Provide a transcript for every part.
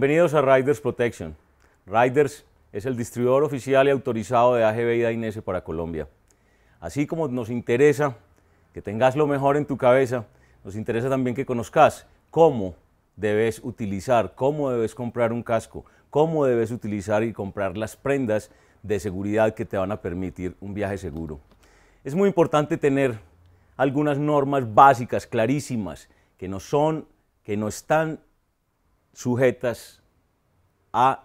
Bienvenidos a Riders Protection. Riders es el distribuidor oficial y autorizado de AGB y Dainese para Colombia. Así como nos interesa que tengas lo mejor en tu cabeza, nos interesa también que conozcas cómo debes utilizar, cómo debes comprar un casco, cómo debes utilizar y comprar las prendas de seguridad que te van a permitir un viaje seguro. Es muy importante tener algunas normas básicas, clarísimas, que no son, que no están sujetas a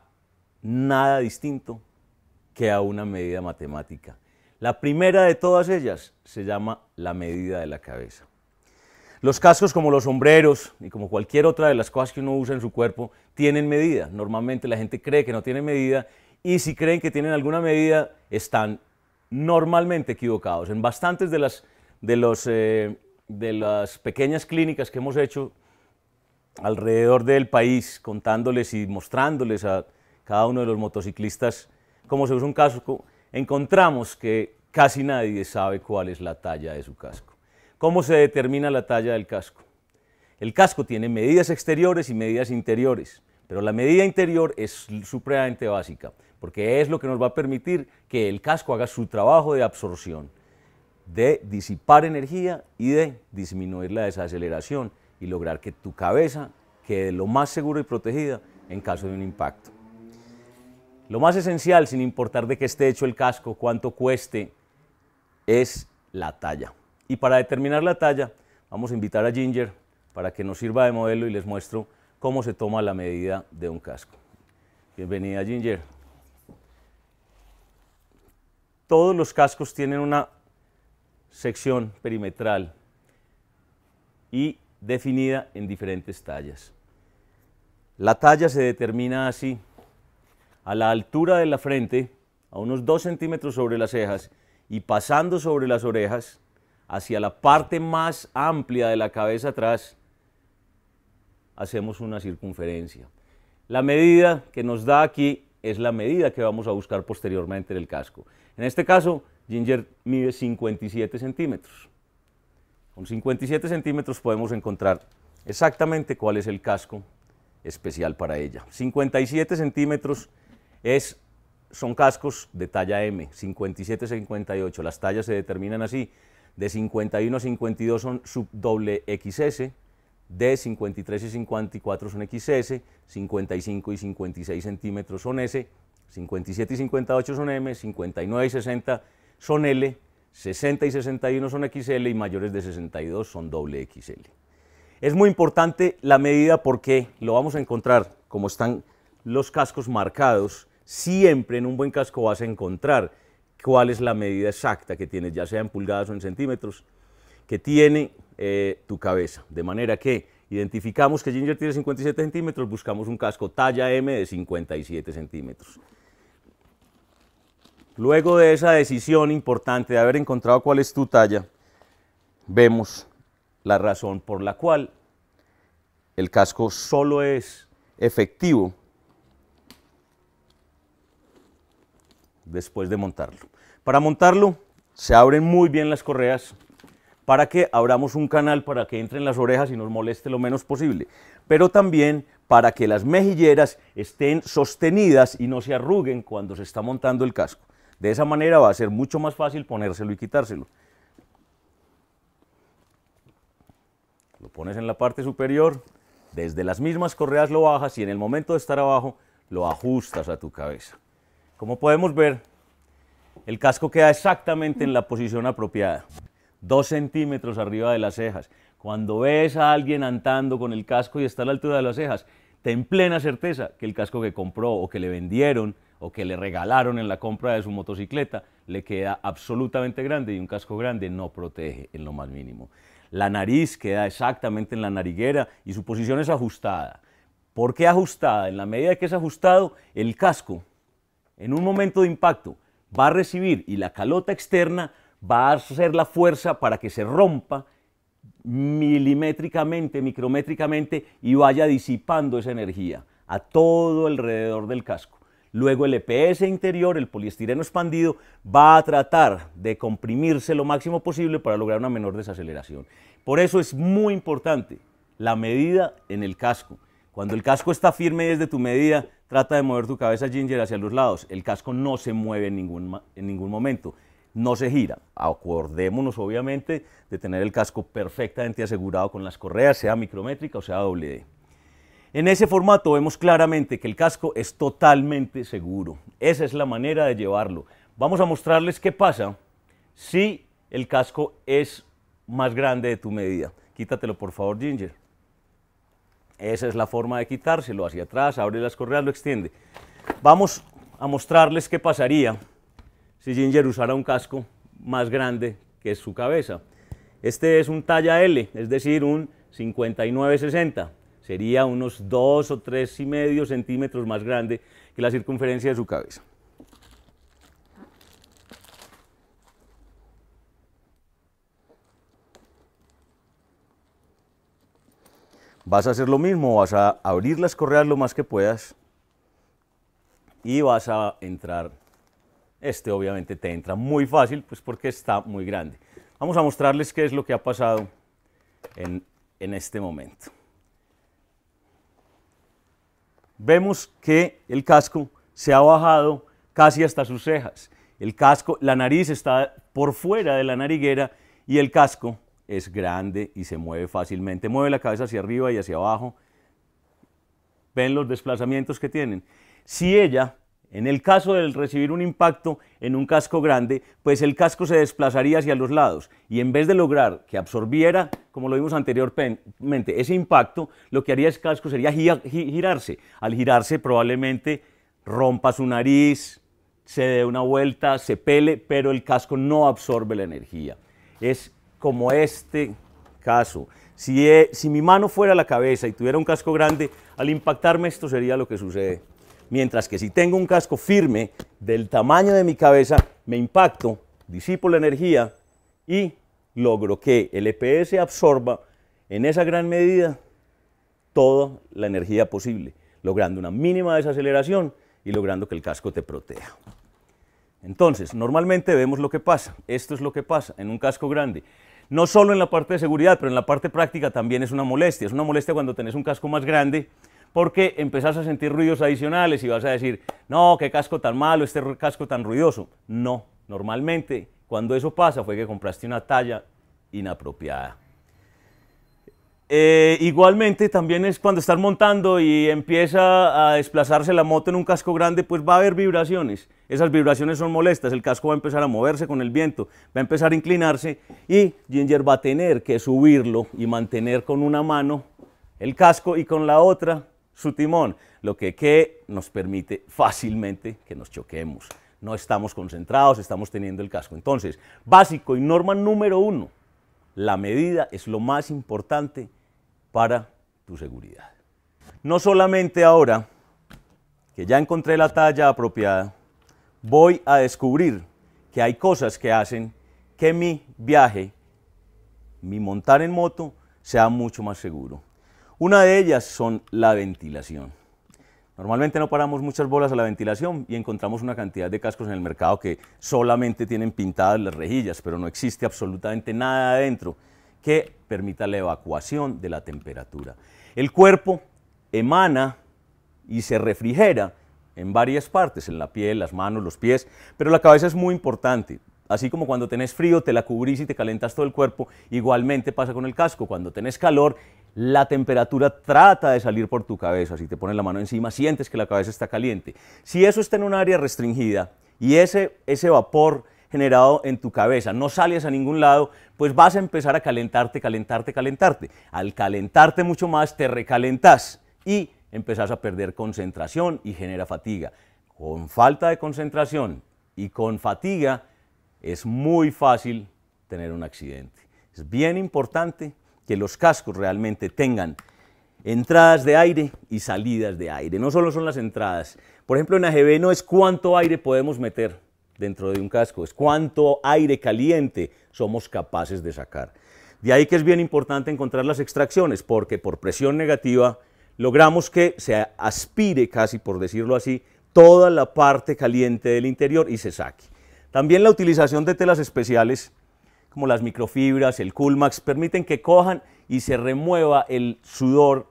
nada distinto que a una medida matemática. La primera de todas ellas se llama la medida de la cabeza. Los cascos como los sombreros y como cualquier otra de las cosas que uno usa en su cuerpo tienen medida. Normalmente la gente cree que no tiene medida y si creen que tienen alguna medida están normalmente equivocados. En bastantes de las, de los, eh, de las pequeñas clínicas que hemos hecho alrededor del país contándoles y mostrándoles a cada uno de los motociclistas cómo se usa un casco, encontramos que casi nadie sabe cuál es la talla de su casco. ¿Cómo se determina la talla del casco? El casco tiene medidas exteriores y medidas interiores, pero la medida interior es supremamente básica, porque es lo que nos va a permitir que el casco haga su trabajo de absorción, de disipar energía y de disminuir la desaceleración y lograr que tu cabeza quede lo más segura y protegida en caso de un impacto. Lo más esencial, sin importar de qué esté hecho el casco, cuánto cueste, es la talla. Y para determinar la talla, vamos a invitar a Ginger para que nos sirva de modelo y les muestro cómo se toma la medida de un casco. Bienvenida Ginger. Todos los cascos tienen una sección perimetral y definida en diferentes tallas. La talla se determina así. A la altura de la frente, a unos 2 centímetros sobre las cejas y pasando sobre las orejas, hacia la parte más amplia de la cabeza atrás, hacemos una circunferencia. La medida que nos da aquí es la medida que vamos a buscar posteriormente en el casco. En este caso, Ginger mide 57 centímetros. Con 57 centímetros podemos encontrar exactamente cuál es el casco especial para ella. 57 centímetros es, son cascos de talla M, 57-58. Las tallas se determinan así. De 51 a 52 son sub doble XS, de 53 y 54 son XS, 55 y 56 centímetros son S, 57 y 58 son M, 59 y 60 son L, 60 y 61 son XL y mayores de 62 son doble XL. Es muy importante la medida porque lo vamos a encontrar, como están los cascos marcados, siempre en un buen casco vas a encontrar cuál es la medida exacta que tienes, ya sea en pulgadas o en centímetros, que tiene eh, tu cabeza. De manera que identificamos que Ginger tiene 57 centímetros, buscamos un casco talla M de 57 centímetros. Luego de esa decisión importante de haber encontrado cuál es tu talla, vemos la razón por la cual el casco solo es efectivo después de montarlo. Para montarlo se abren muy bien las correas para que abramos un canal para que entren las orejas y nos moleste lo menos posible, pero también para que las mejilleras estén sostenidas y no se arruguen cuando se está montando el casco. De esa manera va a ser mucho más fácil ponérselo y quitárselo. Lo pones en la parte superior, desde las mismas correas lo bajas y en el momento de estar abajo lo ajustas a tu cabeza. Como podemos ver, el casco queda exactamente en la posición apropiada, dos centímetros arriba de las cejas. Cuando ves a alguien andando con el casco y está a la altura de las cejas, ten plena certeza que el casco que compró o que le vendieron o que le regalaron en la compra de su motocicleta, le queda absolutamente grande y un casco grande no protege en lo más mínimo. La nariz queda exactamente en la nariguera y su posición es ajustada. ¿Por qué ajustada? En la medida que es ajustado, el casco en un momento de impacto va a recibir y la calota externa va a hacer la fuerza para que se rompa milimétricamente, micrométricamente y vaya disipando esa energía a todo alrededor del casco. Luego el EPS interior, el poliestireno expandido, va a tratar de comprimirse lo máximo posible para lograr una menor desaceleración. Por eso es muy importante la medida en el casco. Cuando el casco está firme desde tu medida, trata de mover tu cabeza ginger hacia los lados. El casco no se mueve en ningún, en ningún momento, no se gira. Acordémonos, obviamente, de tener el casco perfectamente asegurado con las correas, sea micrométrica o sea doble D. En ese formato vemos claramente que el casco es totalmente seguro. Esa es la manera de llevarlo. Vamos a mostrarles qué pasa si el casco es más grande de tu medida. Quítatelo por favor, Ginger. Esa es la forma de quitárselo, hacia atrás, abre las correas, lo extiende. Vamos a mostrarles qué pasaría si Ginger usara un casco más grande que su cabeza. Este es un talla L, es decir, un 5960 sería unos 2 o tres y medio centímetros más grande que la circunferencia de su cabeza. Vas a hacer lo mismo, vas a abrir las correas lo más que puedas y vas a entrar. Este obviamente te entra muy fácil, pues porque está muy grande. Vamos a mostrarles qué es lo que ha pasado en este momento vemos que el casco se ha bajado casi hasta sus cejas. El casco, la nariz está por fuera de la nariguera y el casco es grande y se mueve fácilmente. Mueve la cabeza hacia arriba y hacia abajo. Ven los desplazamientos que tienen. Si ella en el caso de recibir un impacto en un casco grande, pues el casco se desplazaría hacia los lados y en vez de lograr que absorbiera, como lo vimos anteriormente, ese impacto, lo que haría el casco sería girarse. Al girarse probablemente rompa su nariz, se dé una vuelta, se pele, pero el casco no absorbe la energía. Es como este caso. Si, si mi mano fuera la cabeza y tuviera un casco grande, al impactarme esto sería lo que sucede. Mientras que si tengo un casco firme del tamaño de mi cabeza, me impacto, disipo la energía y logro que el EPS absorba en esa gran medida toda la energía posible, logrando una mínima desaceleración y logrando que el casco te proteja. Entonces, normalmente vemos lo que pasa. Esto es lo que pasa en un casco grande. No solo en la parte de seguridad, pero en la parte práctica también es una molestia. Es una molestia cuando tenés un casco más grande porque empezás a sentir ruidos adicionales y vas a decir, no, qué casco tan malo, este casco tan ruidoso. No, normalmente cuando eso pasa fue que compraste una talla inapropiada. Eh, igualmente también es cuando estás montando y empieza a desplazarse la moto en un casco grande, pues va a haber vibraciones. Esas vibraciones son molestas, el casco va a empezar a moverse con el viento, va a empezar a inclinarse y Ginger va a tener que subirlo y mantener con una mano el casco y con la otra su timón, lo que, nos permite fácilmente que nos choquemos. No estamos concentrados, estamos teniendo el casco. Entonces, básico y norma número uno, la medida es lo más importante para tu seguridad. No solamente ahora que ya encontré la talla apropiada, voy a descubrir que hay cosas que hacen que mi viaje, mi montar en moto, sea mucho más seguro. Una de ellas son la ventilación. Normalmente no paramos muchas bolas a la ventilación y encontramos una cantidad de cascos en el mercado que solamente tienen pintadas las rejillas, pero no existe absolutamente nada adentro que permita la evacuación de la temperatura. El cuerpo emana y se refrigera en varias partes, en la piel, las manos, los pies, pero la cabeza es muy importante. Así como cuando tenés frío te la cubrís y te calentas todo el cuerpo, igualmente pasa con el casco. Cuando tenés calor, la temperatura trata de salir por tu cabeza. Si te pones la mano encima, sientes que la cabeza está caliente. Si eso está en un área restringida y ese, vapor generado en tu cabeza, no sales a ningún lado, pues vas a empezar a calentarte, calentarte, calentarte. Al calentarte mucho más, te recalentas y empezás a perder concentración y genera fatiga. Con falta de concentración y con fatiga es muy fácil tener un accidente. Es bien importante que los cascos realmente tengan entradas de aire y salidas de aire. No solo son las entradas. Por ejemplo, en AGB no es cuánto aire podemos meter dentro de un casco, es cuánto aire caliente somos capaces de sacar. De ahí que es bien importante encontrar las extracciones, porque por presión negativa logramos que se aspire, casi por decirlo así, toda la parte caliente del interior y se saque. También la utilización de telas especiales como las microfibras, el Coolmax, permiten que cojan y se remueva el sudor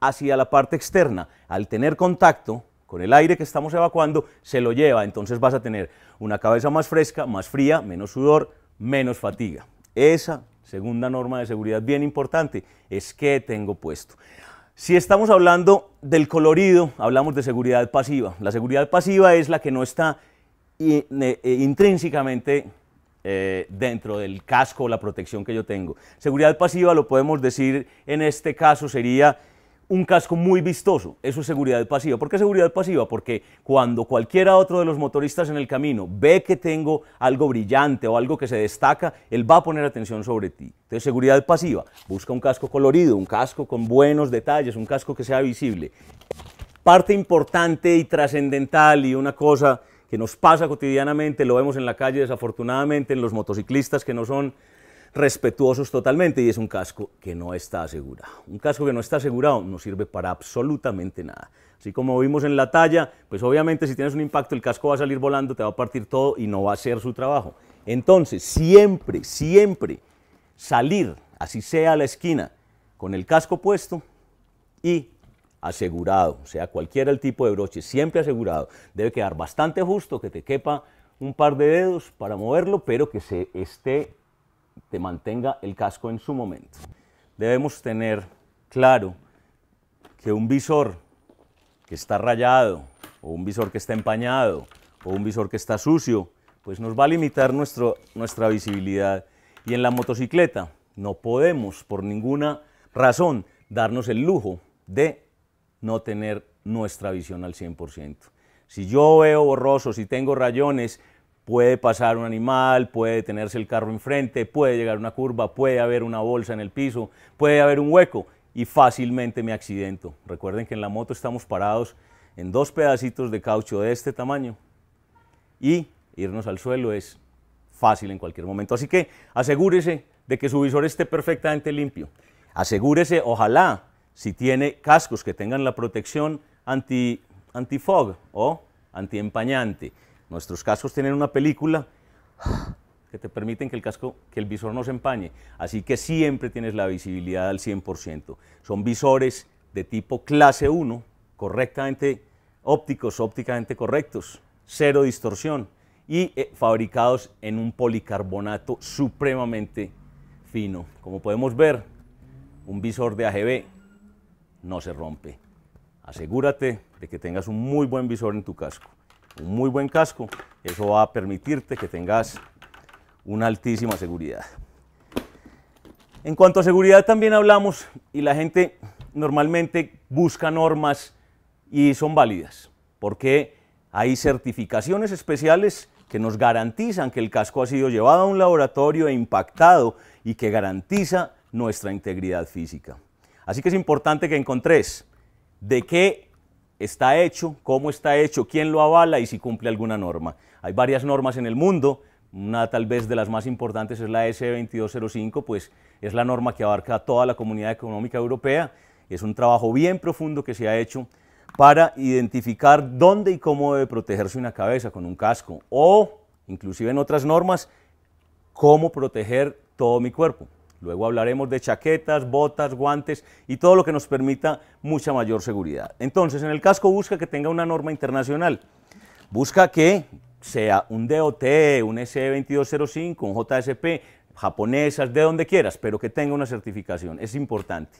hacia la parte externa. Al tener contacto con el aire que estamos evacuando, se lo lleva. Entonces vas a tener una cabeza más fresca, más fría, menos sudor, menos fatiga. Esa segunda norma de seguridad bien importante es que tengo puesto. Si estamos hablando del colorido, hablamos de seguridad pasiva. La seguridad pasiva es la que no está eh, eh, intrínsecamente eh, dentro del casco, o la protección que yo tengo. Seguridad pasiva, lo podemos decir en este caso, sería un casco muy vistoso. Eso es seguridad pasiva. ¿Por qué seguridad pasiva? Porque cuando cualquiera otro de los motoristas en el camino ve que tengo algo brillante o algo que se destaca, él va a poner atención sobre ti. Entonces, seguridad pasiva. Busca un casco colorido, un casco con buenos detalles, un casco que sea visible. Parte importante y trascendental y una cosa que nos pasa cotidianamente, lo vemos en la calle desafortunadamente, en los motociclistas que no son respetuosos totalmente y es un casco que no está asegurado. Un casco que no está asegurado no sirve para absolutamente nada. Así como vimos en la talla, pues obviamente si tienes un impacto el casco va a salir volando, te va a partir todo y no va a ser su trabajo. Entonces, siempre, siempre salir, así sea a la esquina, con el casco puesto y asegurado, o sea, cualquiera el tipo de broche, siempre asegurado. Debe quedar bastante justo, que te quepa un par de dedos para moverlo, pero que se esté, te mantenga el casco en su momento. Debemos tener claro que un visor que está rayado, o un visor que está empañado, o un visor que está sucio, pues nos va a limitar nuestro, nuestra visibilidad. Y en la motocicleta no podemos, por ninguna razón, darnos el lujo de no tener nuestra visión al 100%. Si yo veo borroso, si tengo rayones, puede pasar un animal, puede tenerse el carro enfrente, puede llegar una curva, puede haber una bolsa en el piso, puede haber un hueco y fácilmente me accidento. Recuerden que en la moto estamos parados en dos pedacitos de caucho de este tamaño y irnos al suelo es fácil en cualquier momento. Así que asegúrese de que su visor esté perfectamente limpio. Asegúrese, ojalá, si tiene cascos que tengan la protección anti, fog o anti-empañante. Nuestros cascos tienen una película que te permiten que el casco, que el visor no se empañe. Así que siempre tienes la visibilidad al 100%. Son visores de tipo clase 1, correctamente ópticos, ópticamente correctos, cero distorsión y eh, fabricados en un policarbonato supremamente fino. Como podemos ver, un visor de AGB no se rompe. Asegúrate de que tengas un muy buen visor en tu casco. Un muy buen casco, eso va a permitirte que tengas una altísima seguridad. En cuanto a seguridad también hablamos y la gente normalmente busca normas y son válidas, porque hay certificaciones especiales que nos garantizan que el casco ha sido llevado a un laboratorio e impactado y que garantiza nuestra integridad física. Así que es importante que encontrés de qué está hecho, cómo está hecho, quién lo avala y si cumple alguna norma. Hay varias normas en el mundo, una tal vez de las más importantes es la S2205, pues es la norma que abarca toda la comunidad económica europea. Es un trabajo bien profundo que se ha hecho para identificar dónde y cómo debe protegerse una cabeza con un casco o, inclusive en otras normas, cómo proteger todo mi cuerpo. Luego hablaremos de chaquetas, botas, guantes y todo lo que nos permita mucha mayor seguridad. Entonces, en el casco busca que tenga una norma internacional. Busca que sea un DOT, un SE2205, un JSP, japonesas, de donde quieras, pero que tenga una certificación. Es importante.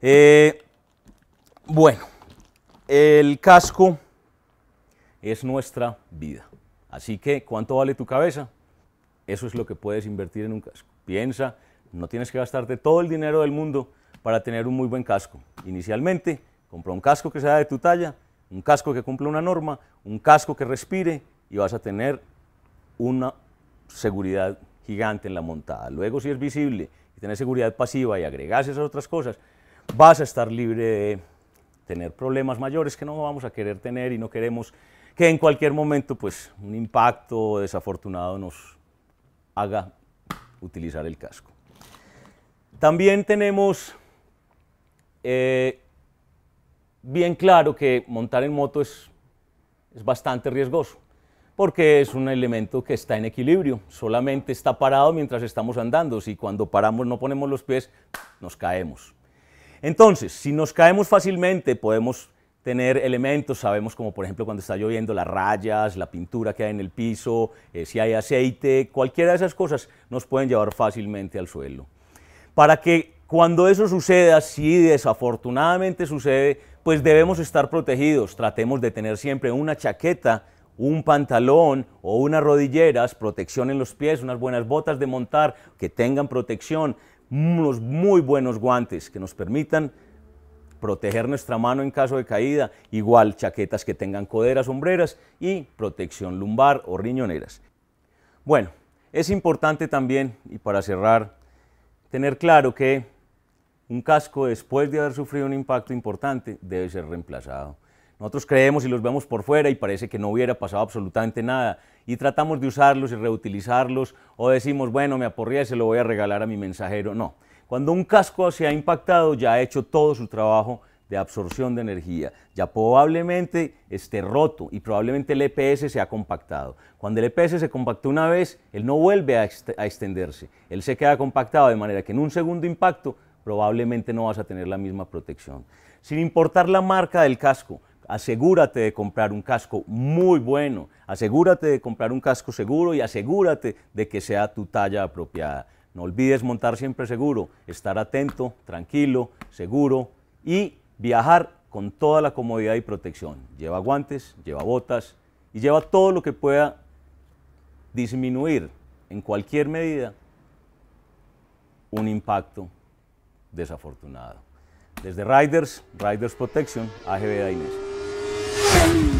Eh, bueno, el casco es nuestra vida. Así que, ¿cuánto vale tu cabeza? Eso es lo que puedes invertir en un casco. Piensa no tienes que gastarte todo el dinero del mundo para tener un muy buen casco. Inicialmente, compra un casco que sea de tu talla, un casco que cumpla una norma, un casco que respire y vas a tener una seguridad gigante en la montada. Luego, si es visible y tienes seguridad pasiva y agregas esas otras cosas, vas a estar libre de tener problemas mayores que no vamos a querer tener y no queremos que en cualquier momento pues un impacto desafortunado nos haga utilizar el casco. También tenemos eh, bien claro que montar en moto es, bastante riesgoso, porque es un elemento que está en equilibrio, solamente está parado mientras estamos andando, si cuando paramos no ponemos los pies, nos caemos. Entonces, si nos caemos fácilmente, podemos tener elementos, sabemos como por ejemplo cuando está lloviendo, las rayas, la pintura que hay en el piso, eh, si hay aceite, cualquiera de esas cosas nos pueden llevar fácilmente al suelo para que cuando eso suceda, si desafortunadamente sucede, pues debemos estar protegidos. Tratemos de tener siempre una chaqueta, un pantalón o unas rodilleras, protección en los pies, unas buenas botas de montar que tengan protección, unos muy buenos guantes que nos permitan proteger nuestra mano en caso de caída, igual chaquetas que tengan coderas, sombreras y protección lumbar o riñoneras. Bueno, es importante también, y para cerrar, tener claro que un casco después de haber sufrido un impacto importante debe ser reemplazado. Nosotros creemos y los vemos por fuera y parece que no hubiera pasado absolutamente nada y tratamos de usarlos y reutilizarlos o decimos, bueno, me aporría y se lo voy a regalar a mi mensajero. No, cuando un casco se ha impactado ya ha hecho todo su trabajo de absorción de energía. Ya probablemente esté roto y probablemente el EPS se ha compactado. Cuando el EPS se compacta una vez, él no vuelve a, a extenderse. Él se queda compactado de manera que en un segundo impacto probablemente no vas a tener la misma protección. Sin importar la marca del casco, asegúrate de comprar un casco muy bueno, asegúrate de comprar un casco seguro y asegúrate de que sea tu talla apropiada. No olvides montar siempre seguro, estar atento, tranquilo, seguro y Viajar con toda la comodidad y protección. Lleva guantes, lleva botas y lleva todo lo que pueda disminuir en cualquier medida un impacto desafortunado. Desde Riders, Riders Protection, AGB Dainese.